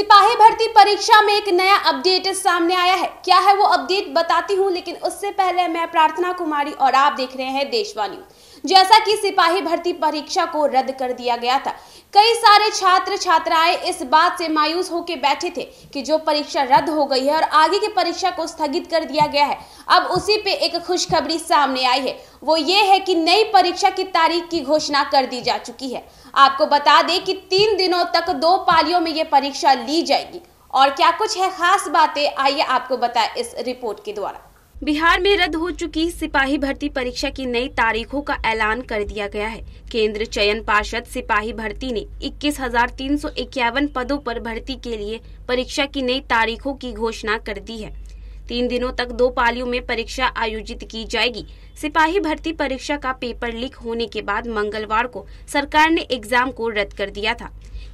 सिपाही भर्ती परीक्षा में एक नया अपडेट सामने आया है क्या है वो अपडेट बताती हूँ लेकिन उससे पहले मैं प्रार्थना कुमारी और आप देख रहे हैं देशवाणी जैसा कि सिपाही भर्ती परीक्षा को रद्द कर दिया गया था कई सारे छात्र छात्राएं इस बात से मायूस होकर बैठे थे कि जो परीक्षा रद्द हो गई है और आगे की परीक्षा को स्थगित कर दिया गया है अब उसी पे एक खुशखबरी सामने आई है वो ये है कि नई परीक्षा की तारीख की घोषणा कर दी जा चुकी है आपको बता दें कि तीन दिनों तक दो पालियों में ये परीक्षा ली जाएगी और क्या कुछ है खास बातें आइए आपको बताएं इस रिपोर्ट के द्वारा बिहार में रद्द हो चुकी सिपाही भर्ती परीक्षा की नई तारीखों का ऐलान कर दिया गया है केंद्र चयन पार्षद सिपाही भर्ती ने इक्कीस हजार तीन सौ इक्यावन पदों पर भर्ती के लिए परीक्षा की नई तारीखों की घोषणा कर दी है तीन दिनों तक दो पालियों में परीक्षा आयोजित की जाएगी सिपाही भर्ती परीक्षा का पेपर लीक होने के बाद मंगलवार को सरकार ने एग्जाम को रद्द कर दिया था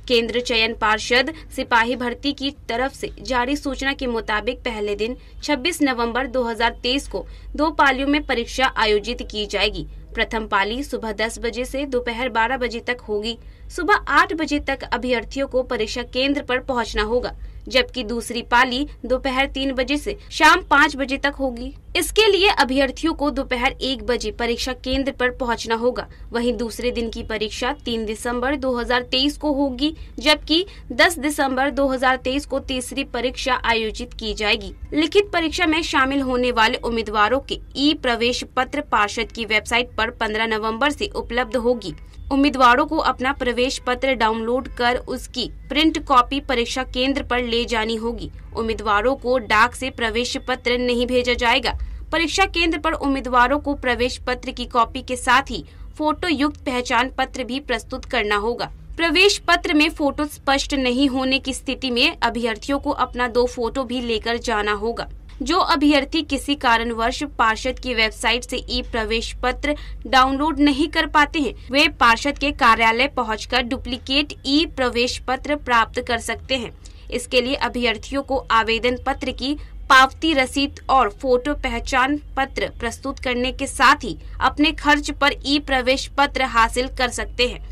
केंद्र चयन पार्षद सिपाही भर्ती की तरफ से जारी सूचना के मुताबिक पहले दिन 26 नवंबर 2023 को दो पालियों में परीक्षा आयोजित की जाएगी प्रथम पाली सुबह 10 बजे से दोपहर 12 बजे तक होगी सुबह 8 बजे तक अभ्यर्थियों को परीक्षा केंद्र पर पहुंचना होगा जबकि दूसरी पाली दोपहर तीन बजे से शाम पाँच बजे तक होगी इसके लिए अभ्यर्थियों को दोपहर एक बजे परीक्षा केंद्र पर पहुंचना होगा वहीं दूसरे दिन की परीक्षा 3 दिसंबर 2023 को होगी होगी जबकि 10 दिसंबर 2023 को तीसरी परीक्षा आयोजित की जाएगी लिखित परीक्षा में शामिल होने वाले उम्मीदवारों के ई प्रवेश पत्र पार्षद की वेबसाइट पर 15 नवंबर से उपलब्ध होगी उम्मीदवारों को अपना प्रवेश पत्र डाउनलोड कर उसकी प्रिंट कॉपी परीक्षा केंद्र पर ले जानी होगी उम्मीदवारों को डाक से प्रवेश पत्र नहीं भेजा जाएगा परीक्षा केंद्र पर उम्मीदवारों को प्रवेश पत्र की कॉपी के साथ ही फोटो युक्त पहचान पत्र भी प्रस्तुत करना होगा प्रवेश पत्र में फोटो स्पष्ट नहीं होने की स्थिति में अभ्यर्थियों को अपना दो फोटो भी लेकर जाना होगा जो अभ्यर्थी किसी कारणवश पार्षद की वेबसाइट से ई प्रवेश पत्र डाउनलोड नहीं कर पाते हैं वे पार्षद के कार्यालय पहुंचकर डुप्लीकेट ई प्रवेश पत्र प्राप्त कर सकते हैं इसके लिए अभ्यर्थियों को आवेदन पत्र की पावती रसीद और फोटो पहचान पत्र प्रस्तुत करने के साथ ही अपने खर्च पर ई प्रवेश पत्र हासिल कर सकते हैं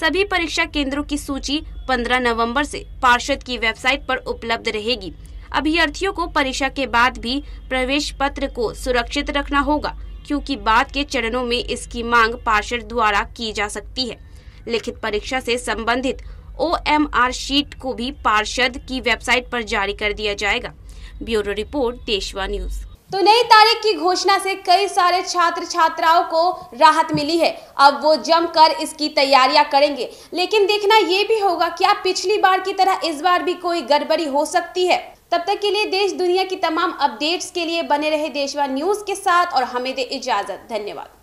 सभी परीक्षा केंद्रों की सूची 15 नवंबर से पार्षद की वेबसाइट पर उपलब्ध रहेगी अभ्यर्थियों को परीक्षा के बाद भी प्रवेश पत्र को सुरक्षित रखना होगा क्योंकि बाद के चरणों में इसकी मांग पार्षद द्वारा की जा सकती है लिखित परीक्षा से संबंधित ओ एम आर शीट को भी पार्षद की वेबसाइट पर जारी कर दिया जाएगा ब्यूरो रिपोर्ट देशवा न्यूज़ तो नई तारीख की घोषणा से कई सारे छात्र छात्राओं को राहत मिली है अब वो जमकर इसकी तैयारियां करेंगे लेकिन देखना ये भी होगा क्या पिछली बार की तरह इस बार भी कोई गड़बड़ी हो सकती है तब तक के लिए देश दुनिया की तमाम अपडेट्स के लिए बने रहे देशवा न्यूज के साथ और हमें दे इजाजत धन्यवाद